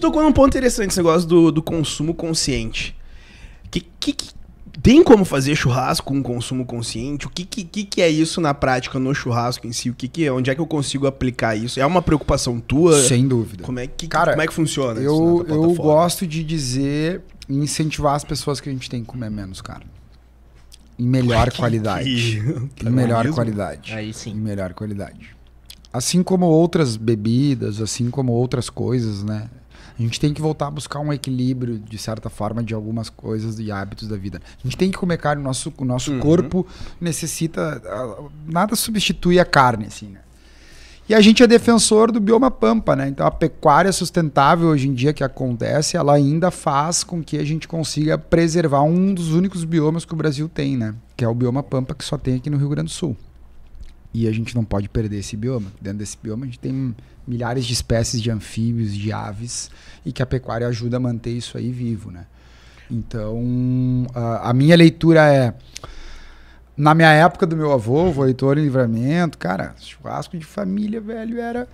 estou tocou num ponto interessante esse negócio do, do consumo consciente. Que, que, que tem como fazer churrasco com consumo consciente? O que, que, que é isso na prática, no churrasco em si? O que, que é? Onde é que eu consigo aplicar isso? É uma preocupação tua? Sem dúvida. Como é que, Cara, como é que funciona eu, isso? Eu gosto de dizer e incentivar as pessoas que a gente tem que comer menos carne. Em melhor Ué, que, qualidade. Que... em melhor qualidade. Aí sim. Em melhor qualidade. Assim como outras bebidas, assim como outras coisas, né? A gente tem que voltar a buscar um equilíbrio, de certa forma, de algumas coisas e hábitos da vida. A gente tem que comer carne, o nosso, o nosso uhum. corpo necessita. Nada substitui a carne, assim, né? E a gente é defensor do bioma pampa, né? Então a pecuária sustentável hoje em dia que acontece, ela ainda faz com que a gente consiga preservar um dos únicos biomas que o Brasil tem, né? Que é o bioma pampa que só tem aqui no Rio Grande do Sul e a gente não pode perder esse bioma. Dentro desse bioma a gente tem milhares de espécies de anfíbios, de aves, e que a pecuária ajuda a manter isso aí vivo, né? Então, a, a minha leitura é... Na minha época do meu avô, o Heitor em Livramento, cara, churrasco de família, velho, era...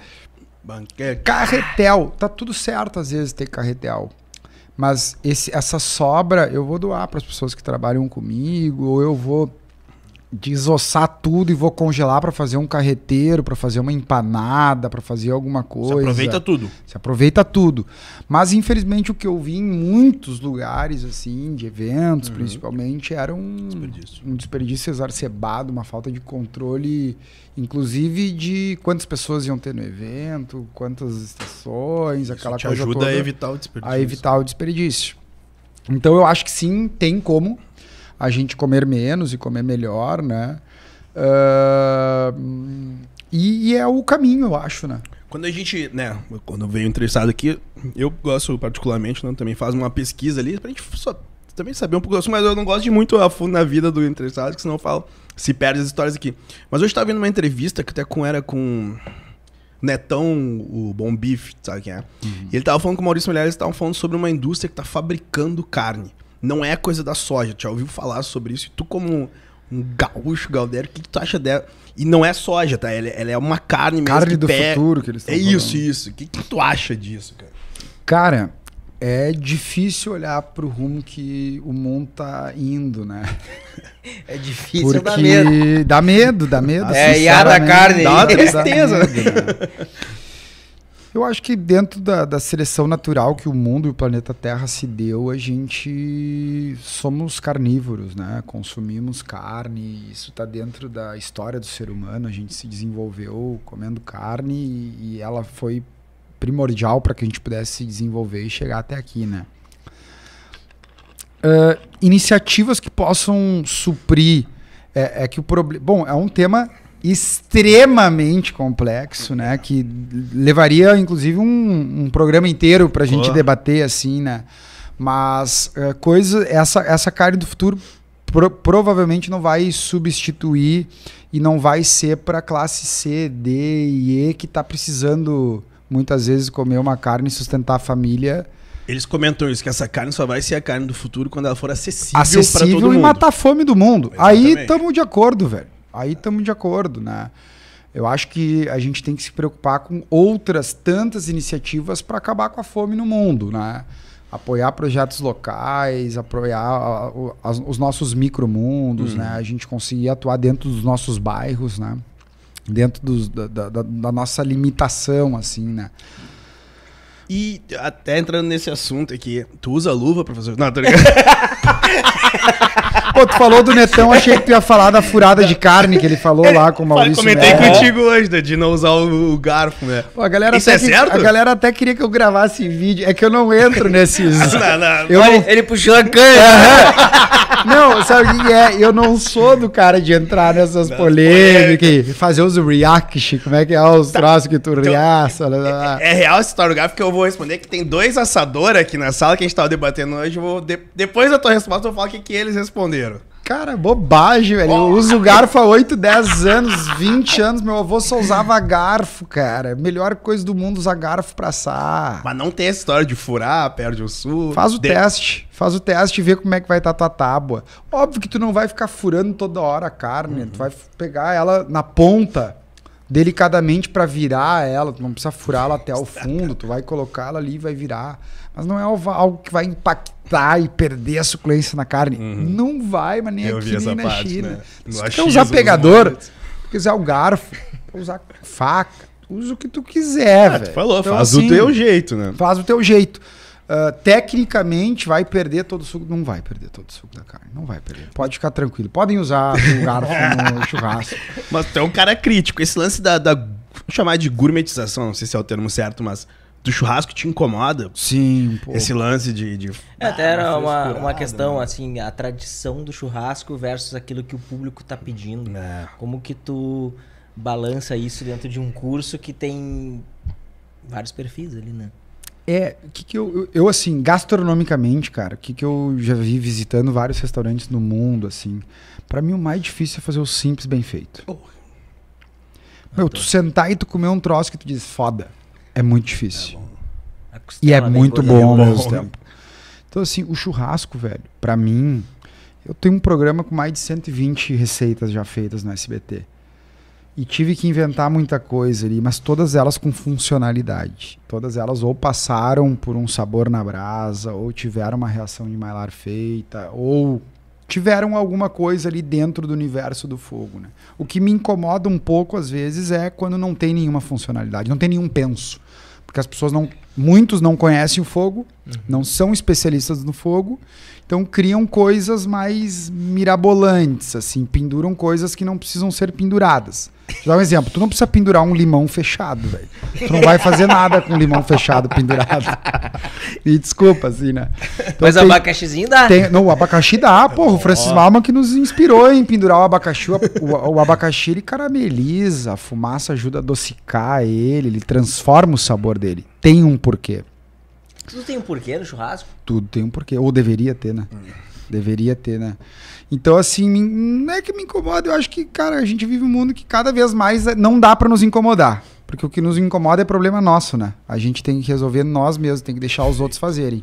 Banquete. Carretel. Tá tudo certo, às vezes, ter carretel. Mas esse, essa sobra eu vou doar para as pessoas que trabalham comigo, ou eu vou desossar tudo e vou congelar para fazer um carreteiro, para fazer uma empanada, para fazer alguma coisa. Se aproveita tudo. Se aproveita tudo. Mas infelizmente o que eu vi em muitos lugares assim, de eventos, uhum. principalmente, era um desperdício. um desperdício exacerbado, uma falta de controle, inclusive de quantas pessoas iam ter no evento, quantas estações, Isso aquela te coisa ajuda toda, a evitar o desperdício. A evitar o desperdício. Então eu acho que sim, tem como a gente comer menos e comer melhor, né? Uh, e, e, é o caminho, eu acho, né? Quando a gente, né, quando veio entrevistado aqui, eu gosto particularmente, né, também faz uma pesquisa ali pra gente só, também saber um pouco do assunto, mas eu não gosto de muito a fundo na vida do entrevistado, porque senão eu falo, se perde as histórias aqui. Mas hoje tava vendo uma entrevista que até com, era com Netão, o Bom Bife, sabe quem é? Uhum. E ele tava falando com o Maurício eles estavam falando sobre uma indústria que tá fabricando carne. Não é coisa da soja. Tu já ouviu falar sobre isso? E tu, como um gaúcho galdeiro, o que, que, tu acha dela? E não é soja, tá? Ela, é, ela é uma carne mesmo. Carne do pé... futuro que eles estão É falando. isso, isso. O que, que tu acha disso, cara? Cara, é difícil olhar pro rumo que o mundo tá indo, né? É difícil, Porque dá medo. Dá medo, dá medo. É, e a da carne. Dá uma tristeza. Dá medo, né? Eu acho que dentro da, da seleção natural que o mundo e o planeta Terra se deu, a gente somos carnívoros, né? Consumimos carne, isso está dentro da história do ser humano. A gente se desenvolveu comendo carne e, e ela foi primordial para que a gente pudesse se desenvolver e chegar até aqui, né? Uh, iniciativas que possam suprir é, é que o problema. Bom, é um tema extremamente complexo, né? Que levaria, inclusive, um, um programa inteiro para a gente oh. debater, assim, né? Mas uh, coisa, essa, essa carne do futuro pro, provavelmente não vai substituir e não vai ser para classe C, D e E que está precisando muitas vezes comer uma carne e sustentar a família. Eles comentam isso, que essa carne só vai ser a carne do futuro quando ela for acessível, acessível para todo mundo. Acessível e matar a fome do mundo. Exatamente. Aí estamos de acordo, velho. Aí estamos de acordo, né? Eu acho que a gente tem que se preocupar com outras tantas iniciativas para acabar com a fome no mundo, né? Apoiar projetos locais, apoiar os nossos micromundos, né? uhum. né? A gente conseguir atuar dentro dos nossos bairros, né? Dentro dos, da, da, da nossa limitação, assim, né? E até entrando nesse assunto aqui, tu usa luva, professor? Não, tô ligado. Pô, tu falou do Netão, achei que tu ia falar da furada de carne que ele falou lá com o Maurício. Eu comentei contigo hoje, de não usar o garfo, né? Pô, a galera Isso é que, certo? A galera até queria que eu gravasse vídeo. É que eu não entro nesses. não, não. Eu não... Ele puxou a canha. não, sabe o que é? Eu não sou do cara de entrar nessas não, polêmicas, é... fazer os reacts, como é que é os tá. troços que tu então, reaça. Blá, blá. É, é, real esse história do garfo que eu vou responder que tem dois assadores aqui na sala que a gente tava debatendo hoje. Vou de... Depois da tua resposta, eu vou falar o que, que eles responderam. Cara, bobagem, velho. Eu uso garfo há 8, 10 anos, 20 anos. Meu avô só usava garfo, cara. Melhor coisa do mundo usar garfo pra assar. Mas não tem essa história de furar, perde o sul. Faz o de... teste. Faz o teste e vê como é que vai estar tá tua tábua. Óbvio que tu não vai ficar furando toda hora a carne. Uhum. Tu vai pegar ela na ponta delicadamente para virar ela, tu não precisa furá-la até ao fundo, tu vai colocá-la ali e vai virar. Mas não é algo que vai impactar e perder a suculência na carne. Uhum. Não vai, mas nem Eu aqui nem na parte, China. Né? Se tu quer usar pegador, quiser o garfo, usar faca, usa o que tu quiser, ah, velho. Falou, então, faz assim, o teu jeito, né? Faz o teu jeito. Ah, tecnicamente vai perder todo o suco. Não vai perder todo o suco da carne. Não vai perder. Pode ficar tranquilo. Podem usar um garfo no churrasco. Mas tu é um cara crítico. Esse lance da, da. Vou chamar de gourmetização, não sei se é o termo certo, mas do churrasco te incomoda? Sim, pô. Esse lance de. de... É, até era ah, uma, uma questão, né? assim, a tradição do churrasco versus aquilo que o público tá pedindo. É. Como que tu balança isso dentro de um curso que tem vários perfis ali, né? É, que que eu, eu assim, gastronomicamente, cara, o que, que eu já vi visitando vários restaurantes no mundo, assim. para mim o mais difícil é fazer o simples bem feito. Oh. Meu, tu sentar e tu comer um troço que tu diz foda. É muito difícil. É, é e é muito bom, é bom ao mesmo tempo. Então, assim, o churrasco, velho, para mim, eu tenho um programa com mais de 120 receitas já feitas no SBT e tive que inventar muita coisa ali, mas todas elas com funcionalidade. Todas elas ou passaram por um sabor na brasa, ou tiveram uma reação de Maillard feita, ou tiveram alguma coisa ali dentro do universo do fogo, né? O que me incomoda um pouco às vezes é quando não tem nenhuma funcionalidade, não tem nenhum penso, porque as pessoas não, muitos não conhecem o fogo Uhum. Não são especialistas no fogo, então criam coisas mais mirabolantes, assim, penduram coisas que não precisam ser penduradas. Vou dar um exemplo, tu não precisa pendurar um limão fechado, velho. Tu não vai fazer nada com limão fechado pendurado. E desculpa, assim, né? Então, Mas tem, o abacaxizinho dá. Tem, não, o abacaxi dá, porra. O Francis Malman que nos inspirou em pendurar o abacaxi. O, o, o abacaxi, ele carameliza, a fumaça ajuda a adocicar ele, ele transforma o sabor dele. Tem um porquê. Tudo tem um porquê no churrasco? Tudo tem um porquê, ou deveria ter, né? Deveria ter, né? Então, assim, não é que me incomoda, eu acho que, cara, a gente vive um mundo que cada vez mais é, não dá para nos incomodar. Porque o que nos incomoda é problema nosso, né? A gente tem que resolver nós mesmos, tem que deixar os outros fazerem.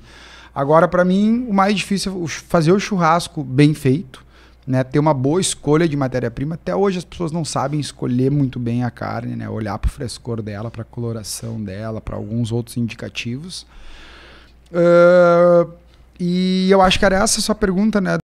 Agora, para mim, o mais difícil é fazer o churrasco bem feito, né? Ter uma boa escolha de matéria-prima. Até hoje as pessoas não sabem escolher muito bem a carne, né? Olhar para o frescor dela, para a coloração dela, para alguns outros indicativos. Uh, e eu acho que era essa a sua pergunta, né?